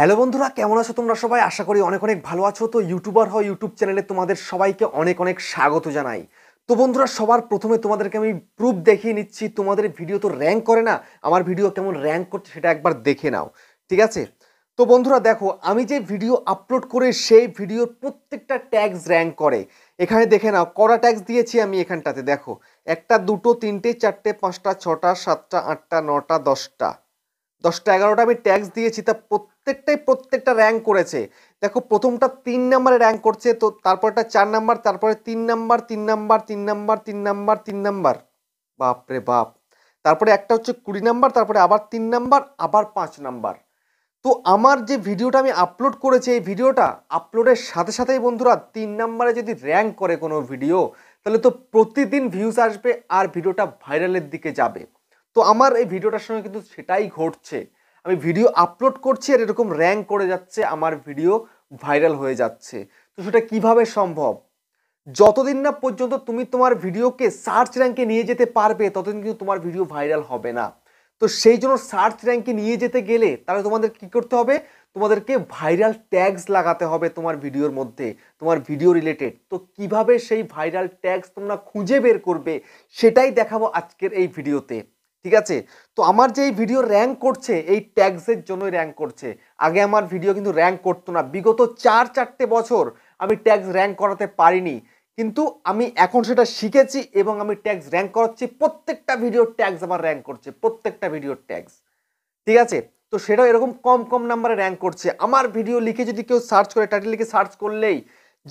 hello বন্ধুরা কেমন আছো তোমরা সবাই আশা করি অনেক অনেক ভালো আছো তো ইউটিউবার হয় ইউটিউব চ্যানেলে তোমাদের সবাইকে অনেক অনেক স্বাগত জানাই তো বন্ধুরা সবার প্রথমে তোমাদেরকে আমি প্রুফ দেখিয়ে নিচ্ছি তোমাদের ভিডিও তো র্যাঙ্ক করে না আমার ভিডিও কেমন র্যাঙ্ক করছে সেটা একবার দেখে নাও ঠিক আছে তো বন্ধুরা দেখো আমি যে ভিডিও আপলোড করে সেই ভিডিওর প্রত্যেকটা ট্যাগস র্যাঙ্ক করে এখানে দেখে নাও কড়া ট্যাগস দিয়েছি আমি এখানটাতে দেখো একটা দুটো তিনটে চারটে পাঁচটা ছটা সাতটা আটটা নটা দশটা দশটা এগারোটা আমি ট্যাক্স দিয়েছি তা প্রত্যেকটাই প্রত্যেকটা র্যাঙ্ক করেছে দেখো প্রথমটা তিন নাম্বারে র্যাঙ্ক করছে তো তারপরটা চার নাম্বার তারপরে তিন নাম্বার তিন নাম্বার তিন নাম্বার তিন নাম্বার তিন নাম্বার বাপরে বাপ তারপরে একটা হচ্ছে কুড়ি নাম্বার তারপরে আবার তিন নাম্বার আবার পাঁচ নাম্বার তো আমার যে ভিডিওটা আমি আপলোড করেছি এই ভিডিওটা আপলোডের সাথে সাথেই বন্ধুরা তিন নাম্বারে যদি র্যাঙ্ক করে কোনো ভিডিও তাহলে তো প্রতিদিন ভিউজ আসবে আর ভিডিওটা ভাইরালের দিকে যাবে তো আমার এই ভিডিওটার সঙ্গে কিন্তু সেটাই ঘটছে আমি ভিডিও আপলোড করছি আর এরকম র্যাঙ্ক করে যাচ্ছে আমার ভিডিও ভাইরাল হয়ে যাচ্ছে তো সেটা কিভাবে সম্ভব যতদিন না পর্যন্ত তুমি তোমার ভিডিওকে সার্চ র্যাঙ্কে নিয়ে যেতে পারবে ততদিন কিন্তু তোমার ভিডিও ভাইরাল হবে না তো সেই জন্য সার্চ র্যাঙ্কে নিয়ে যেতে গেলে তাহলে তোমাদের কি করতে হবে তোমাদেরকে ভাইরাল ট্যাগস লাগাতে হবে তোমার ভিডিওর মধ্যে তোমার ভিডিও রিলেটেড তো কিভাবে সেই ভাইরাল ট্যাগস তোমরা খুঁজে বের করবে সেটাই দেখাবো আজকের এই ভিডিওতে ঠিক আছে তো আমার যে এই ভিডিও র্যাঙ্ক করছে এই ট্যাগসের জন্যই র্যাঙ্ক করছে আগে আমার ভিডিও কিন্তু র্যাঙ্ক করতো না বিগত চার চারটে বছর আমি ট্যাগস র্যাঙ্ক করাতে পারিনি কিন্তু আমি এখন সেটা শিখেছি এবং আমি ট্যাগস র্যাঙ্ক করাচ্ছি প্রত্যেকটা ভিডিওর ট্যাগস আমার র্যাঙ্ক করছে প্রত্যেকটা ভিডিওর ট্যাগস ঠিক আছে তো সেটা এরকম কম কম নাম্বারে র্যাঙ্ক করছে আমার ভিডিও লিখে যদি কেউ সার্চ করে টাইটেল লিখে সার্চ করলেই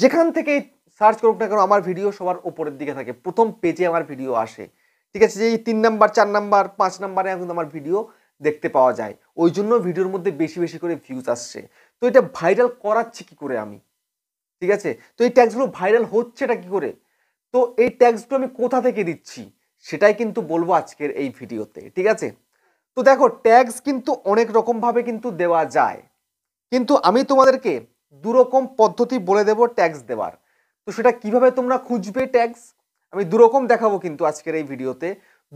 যেখান থেকেই সার্চ করুক না কেন আমার ভিডিও সবার ওপরের দিকে থাকে প্রথম পেজে আমার ভিডিও আসে ঠিক আছে যে এই তিন নাম্বার চার নাম্বার পাঁচ নাম্বারে কিন্তু আমার ভিডিও দেখতে পাওয়া যায় ওই জন্য ভিডিওর মধ্যে বেশি বেশি করে ভিউজ আসছে তো এটা ভাইরাল করাচ্ছি কি করে আমি ঠিক আছে তো এই ট্যাক্সগুলো ভাইরাল হচ্ছেটা কি করে তো এই ট্যাক্সগুলো আমি কোথা থেকে দিচ্ছি সেটাই কিন্তু বলবো আজকের এই ভিডিওতে ঠিক আছে তো দেখো ট্যাক্স কিন্তু অনেক রকমভাবে কিন্তু দেওয়া যায় কিন্তু আমি তোমাদেরকে দুরকম পদ্ধতি বলে দেব ট্যাক্স দেওয়ার তো সেটা কিভাবে তোমরা খুঁজবে ট্যাক্স আমি দুরকম দেখাবো কিন্তু আজকের এই ভিডিওতে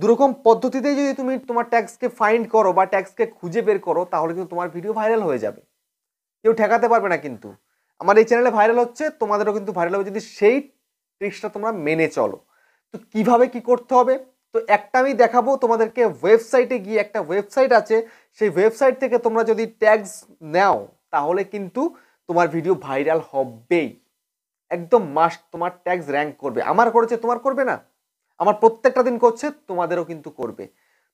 দুরকম পদ্ধতিতে যদি তুমি তোমার ট্যাক্সকে ফাইন্ড করো বা ট্যাক্সকে খুঁজে বের করো তাহলে কিন্তু তোমার ভিডিও ভাইরাল হয়ে যাবে কেউ ঠেকাতে পারবে না কিন্তু আমার এই চ্যানেলে ভাইরাল হচ্ছে তোমাদেরও কিন্তু ভাইরাল হবে যদি সেই ট্রিক্সটা তোমরা মেনে চলো তো কিভাবে কি করতে হবে তো একটা আমি দেখাবো তোমাদেরকে ওয়েবসাইটে গিয়ে একটা ওয়েবসাইট আছে সেই ওয়েবসাইট থেকে তোমরা যদি ট্যাগস নাও তাহলে কিন্তু তোমার ভিডিও ভাইরাল হবেই একদম মাস তোমার ট্যাক্স র্যাঙ্ক করবে আমার করেছে তোমার করবে না আমার প্রত্যেকটা দিন করছে তোমাদেরও কিন্তু করবে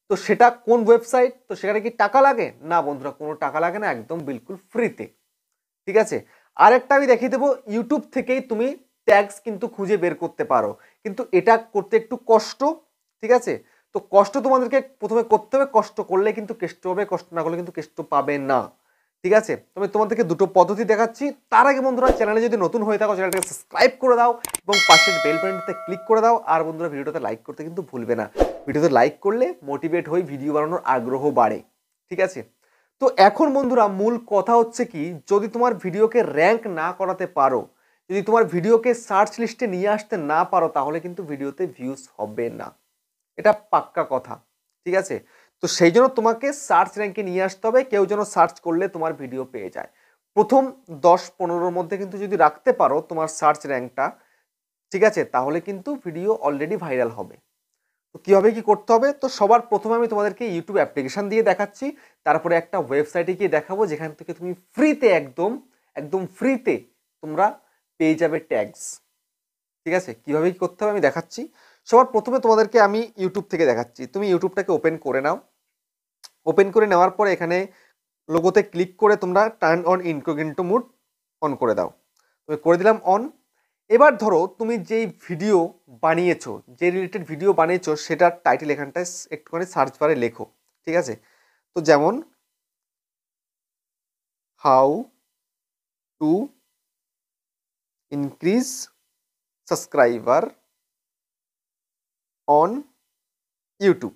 তো সেটা কোন ওয়েবসাইট তো সেখানে কি টাকা লাগে না বন্ধুরা কোনো টাকা লাগে না একদম বিলকুল ফ্রিতে ঠিক আছে আরেকটা আমি দেখিয়ে দেবো ইউটিউব থেকেই তুমি ট্যাক্স কিন্তু খুঁজে বের করতে পারো কিন্তু এটা করতে একটু কষ্ট ঠিক আছে তো কষ্ট তোমাদেরকে প্রথমে করতে হবে কষ্ট করলে কিন্তু কেষ্ট হবে কষ্ট না করলে কিন্তু কেষ্ট পাবে না ঠিক আছে তবে তোমাদেরকে দুটো পদ্ধতি দেখাচ্ছি তার আগে বন্ধুরা চ্যানেলে যদি নতুন হয়ে থাকো চ্যানেলটাকে সাবস্ক্রাইব করে দাও এবং পাশের বেল বাটনটাতে ক্লিক করে দাও আর বন্ধুরা ভিডিওটাতে লাইক করতে কিন্তু ভুলবে না ভিডিওতে লাইক করলে মোটিভেট হয়ে ভিডিও বানানোর আগ্রহ বাড়ে ঠিক আছে তো এখন বন্ধুরা মূল কথা হচ্ছে কি যদি তোমার ভিডিওকে র্যাঙ্ক না করাতে পারো যদি তোমার ভিডিওকে সার্চ লিস্টে নিয়ে আসতে না পারো তাহলে কিন্তু ভিডিওতে ভিউজ হবে না এটা পাক্কা কথা ঠিক আছে তো সেই জন্য তোমাকে সার্চ র্যাঙ্কে নিয়ে আসতে হবে কেউ যেন সার্চ করলে তোমার ভিডিও পেয়ে যায় প্রথম দশ পনেরোর মধ্যে কিন্তু যদি রাখতে পারো তোমার সার্চ র্যাঙ্কটা ঠিক আছে তাহলে কিন্তু ভিডিও অলরেডি ভাইরাল হবে তো কীভাবে কি করতে হবে তো সবার প্রথমে আমি তোমাদেরকে ইউটিউব অ্যাপ্লিকেশান দিয়ে দেখাচ্ছি তারপরে একটা ওয়েবসাইটে গিয়ে দেখাবো যেখান থেকে তুমি ফ্রিতে একদম একদম ফ্রিতে তোমরা পেয়ে যাবে ট্যাগস ঠিক আছে কীভাবে কী করতে হবে আমি দেখাচ্ছি সবার প্রথমে তোমাদেরকে আমি ইউটিউব থেকে দেখাচ্ছি তুমি ইউটিউবটাকে ওপেন করে নাও ওপেন করে নেওয়ার পর এখানে লোগোতে ক্লিক করে তোমরা turn on incognito mode on করে দাও তো করে দিলাম অন এবার ধরো তুমি যেই ভিডিও বানিয়েছো যে রিলেটেড ভিডিও বানিয়েছো সেটার টাইটেল এখানটায় একটুখানি সার্চ বারে লেখো ঠিক আছে তো যেমন how to increase subscriber on YouTube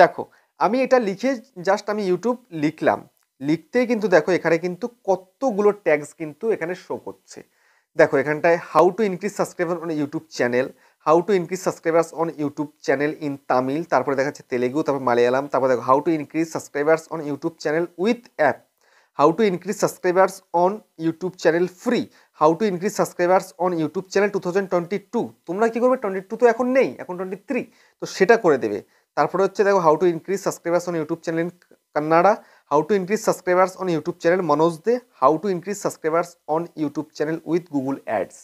দেখো আমি এটা লিখে জাস্ট আমি ইউটিউব লিখলাম লিখতেই কিন্তু দেখো এখানে কিন্তু কতগুলো ট্যাগস কিন্তু এখানে শো করছে দেখো এখানটায় how to increase subscriber on YouTube channel how to increase subscribers on YouTube channel in Tamil তারপরে দেখা যাচ্ছে তেলেগু তারপর মালায়ালাম তারপর দেখো how to increase subscribers on YouTube channel with app how to increase subscribers on YouTube channel free how to increase subscribers on YouTube channel two thousand twenty two তোমরা কী করবে twenty two তো এখন নেই এখন টোয়েন্টি থ্রি তো সেটা করে দেবে তারপরে হচ্ছে দেখো how to increase subscribers on YouTube channel Kannada how to increase subscribers on YouTube channel Manoj Dey how to increase subscribers on YouTube channel with Google ads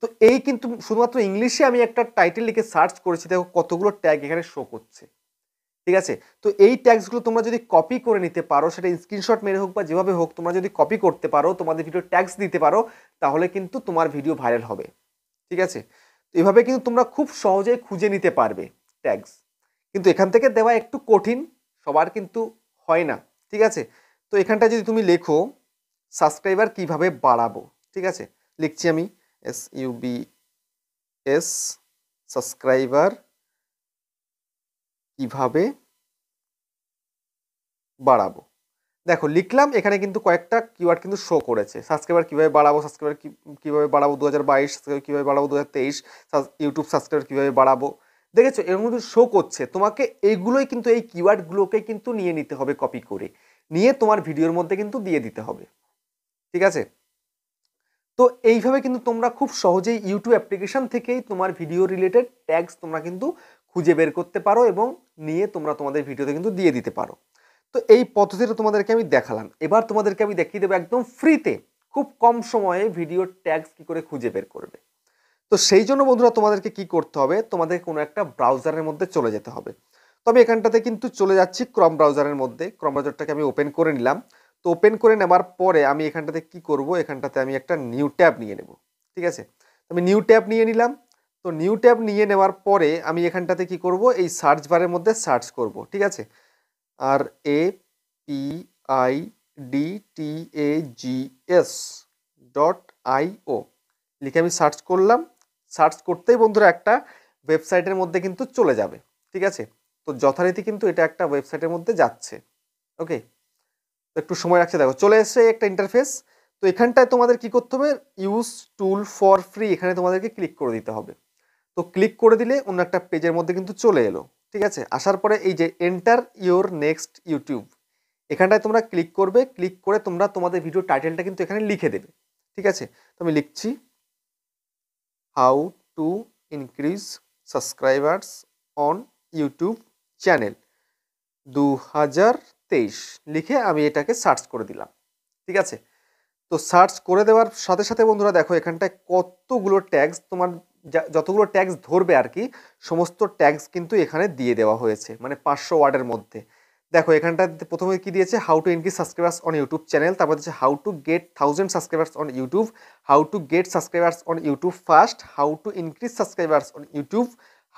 তো এই কিন্তু শুধুমাত্র ইংলিশে আমি একটা টাইটেল লিখে সার্চ করেছি দেখো কতগুলো ট্যাগ এখানে শো করছে ঠিক আছে তো এই ট্যাক্সগুলো তোমরা যদি কপি করে নিতে পারো সেটা স্ক্রিনশট মেরে হোক বা যেভাবে হোক তোমরা যদি কপি করতে পারো তোমাদের ভিডিও ট্যাক্স দিতে পারো তাহলে কিন্তু তোমার ভিডিও ভাইরাল হবে ঠিক আছে তো এভাবে কিন্তু তোমরা খুব সহজেই খুঁজে নিতে পারবে ট্যাক্স কিন্তু এখান থেকে দেওয়া একটু কঠিন সবার কিন্তু হয় না ঠিক আছে তো এখানটা যদি তুমি লেখো সাবস্ক্রাইবার কিভাবে বাড়াবো ঠিক আছে লিখছি আমি এস ইউবি এস সাবস্ক্রাইবার কিভাবে বাড়াবো দেখো লিখলাম এখানে কিন্তু কয়েকটা কিওয়ার্ড কিন্তু শো করেছে সাবস্ক্রাইবার কীভাবে বাড়াবো সাবস্ক্রাইবার কীভাবে বাড়াবো দু হাজার বাইশ কীভাবে বাড়াবো দু হাজার তেইশ ইউটিউব সাবস্ক্রাইবার কীভাবে বাড়াবো দেখেছো এর মধ্যে শো করছে তোমাকে এইগুলোই কিন্তু এই কিওয়ার্ডগুলোকে কিন্তু নিয়ে নিতে হবে কপি করে নিয়ে তোমার ভিডিওর মধ্যে কিন্তু দিয়ে দিতে হবে ঠিক আছে তো এইভাবে কিন্তু তোমরা খুব সহজেই ইউটিউব অ্যাপ্লিকেশান থেকেই তোমার ভিডিও রিলেটেড ট্যাগস তোমরা কিন্তু খুঁজে বের করতে পারো এবং নিয়ে তোমরা তোমাদের ভিডিওতে কিন্তু দিয়ে দিতে পারো তো এই পদ্ধতিটা তোমাদেরকে আমি দেখালাম এবার তোমাদেরকে আমি দেখিয়ে দেবো একদম ফ্রিতে খুব কম সময়ে ভিডিওর ট্যাগস কী করে খুঁজে বের করবে তো সেই জন্য বন্ধুরা তোমাদেরকে কি করতে হবে তোমাদের কোনো একটা ব্রাউজারের মধ্যে চলে যেতে হবে তো আমি এখানটাতে কিন্তু চলে যাচ্ছি ক্রম ব্রাউজারের মধ্যে ক্রম ব্রাউজারটাকে আমি ওপেন করে নিলাম তো ওপেন করে নেওয়ার পরে আমি এখানটাতে কি করব এখানটাতে আমি একটা নিউ ট্যাব নিয়ে নেব ঠিক আছে আমি নিউ ট্যাব নিয়ে নিলাম তো নিউ ট্যাব নিয়ে নেওয়ার পরে আমি এখানটাতে কি করব এই সার্চ বারের মধ্যে সার্চ করব ঠিক আছে আর A P I D T A G S dot I O লিখে আমি সার্চ করলাম সার্চ করতেই বন্ধুরা একটা ওয়েবসাইটের মধ্যে কিন্তু চলে যাবে ঠিক আছে তো যথারীতি কিন্তু এটা একটা ওয়েবসাইটের মধ্যে যাচ্ছে ওকে একটু সময় রাখছে দেখো চলে এসে একটা ইন্টারফেস তো এখানটায় তোমাদের কি করতে হবে ইউজ টুল ফর ফ্রি এখানে তোমাদেরকে ক্লিক করে দিতে হবে তো ক্লিক করে দিলে অন্য একটা পেজের মধ্যে কিন্তু চলে এলো ঠিক আছে আসার পরে এই যে এন্টার ইয়োর নেক্সট ইউটিউব এখানটায় তোমরা ক্লিক করবে ক্লিক করে তোমরা তোমাদের ভিডিও টাইটেলটা কিন্তু এখানে লিখে দেবে ঠিক আছে তো আমি লিখছি how to increase subscribers on YouTube channel দু হাজার তেইশ লিখে আমি এটাকে সার্চ করে দিলাম ঠিক আছে তো সার্চ করে দেওয়ার সাথে সাথে বন্ধুরা দেখো এখানটায় কতগুলো ট্যাগস তোমার যতগুলো ট্যাক্স ধরবে আর কি সমস্ত ট্যাক্স কিন্তু এখানে দিয়ে দেওয়া হয়েছে মানে পাঁচশো ওয়ার্ডের মধ্যে দেখো এখানটা প্রথমে কি দিয়েছে how to increase subscribers on YouTube channel তারপর দিচ্ছে how to get thousand subscribers on YouTube how to get subscribers on YouTube first how to increase subscribers on YouTube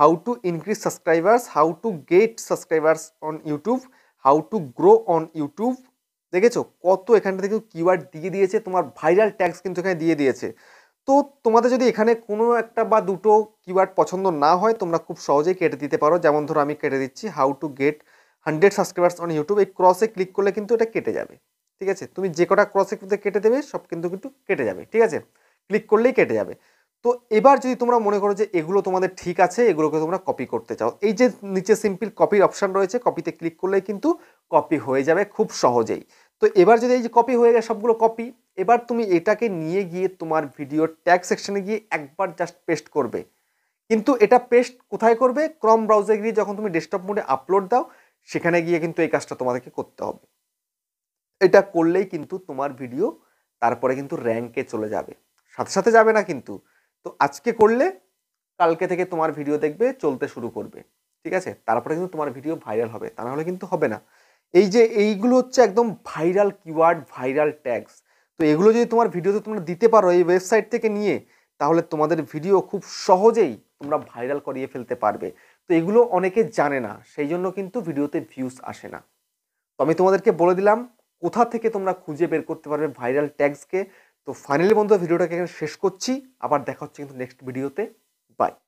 how to increase subscribers how to get subscribers on YouTube how to grow on YouTube দেখেছো কত এখানটা থেকে keyword দিয়ে দিয়েছে তোমার viral tax কিন্তু এখানে দিয়ে দিয়েছে তো তোমাদের যদি এখানে কোনো একটা বা দুটো কিওয়ার্ড পছন্দ না হয় তোমরা খুব সহজেই কেটে দিতে পারো যেমন ধরো আমি কেটে দিচ্ছি how to get hundred subscribers on YouTube এই ক্রসে ক্লিক করলে কিন্তু এটা কেটে যাবে ঠিক আছে তুমি যে কটা ক্রসে কেটে দেবে সব কিন্তু কিন্তু কেটে যাবে ঠিক আছে ক্লিক করলেই কেটে যাবে তো এবার যদি তোমরা মনে করো যে এগুলো তোমাদের ঠিক আছে এগুলোকে তোমরা কপি করতে চাও এই যে নিচে সিম্পল কপির অপশান রয়েছে কপিতে ক্লিক করলেই কিন্তু কপি হয়ে যাবে খুব সহজেই তো এবার যদি এই যে কপি হয়ে গেছে সবগুলো কপি এবার তুমি এটাকে নিয়ে গিয়ে তোমার ভিডিও ট্যাগ সেকশনে গিয়ে একবার জাস্ট পেস্ট করবে কিন্তু এটা পেস্ট কোথায় করবে ক্রম ব্রাউজারে গিয়ে যখন তুমি ডেস্কটপ মোডে আপলোড দাও সেখানে গিয়ে কিন্তু এই কাজটা তোমাদেরকে করতে হবে এটা করলেই কিন্তু তোমার ভিডিও তারপরে কিন্তু র্যাঙ্কে চলে যাবে সাথে সাথে যাবে না কিন্তু তো আজকে করলে কালকে থেকে তোমার ভিডিও দেখবে চলতে শুরু করবে ঠিক আছে তারপরে কিন্তু তোমার ভিডিও ভাইরাল হবে তা নাহলে কিন্তু হবে না এই যে এইগুলো হচ্ছে একদম ভাইরাল কিওয়ার্ড ভাইরাল ট্যাগস তো এগুলো যদি তোমার ভিডিওতে তোমরা দিতে পারো এই ওয়েবসাইট থেকে নিয়ে তাহলে তোমাদের ভিডিও খুব সহজেই তোমরা ভাইরাল করিয়ে ফেলতে পারবে তো এগুলো অনেকে জানে না সেই জন্য কিন্তু ভিডিওতে ভিউজ আসে না তো আমি তোমাদেরকে বলে দিলাম কোথা থেকে তোমরা খুঁজে বের করতে পারবে ভাইরাল ট্যাগসকে তো ফাইনালি বন্ধু ভিডিওটাকে এখানে শেষ করছি আবার দেখা হচ্ছে কিন্তু নেক্সট ভিডিওতে বাই